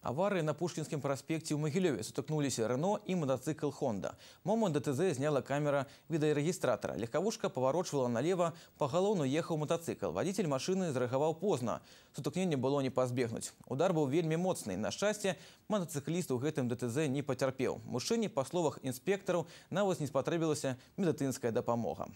Аварии на Пушкинском проспекте в Могилеве столкнулись Рено и мотоцикл Honda. Момент ДТЗ сняла камера видеорегистратора. Легковушка поворачивала налево, по галону ехал мотоцикл. Водитель машины зарыговал поздно. Сутокнение было не позбегнуть. Удар был вельми мощный. На счастье, мотоциклист в этом ДТЗ не потерпел. Мужчине, по словам инспекторов, навоз не потребовалась медицинская допомога.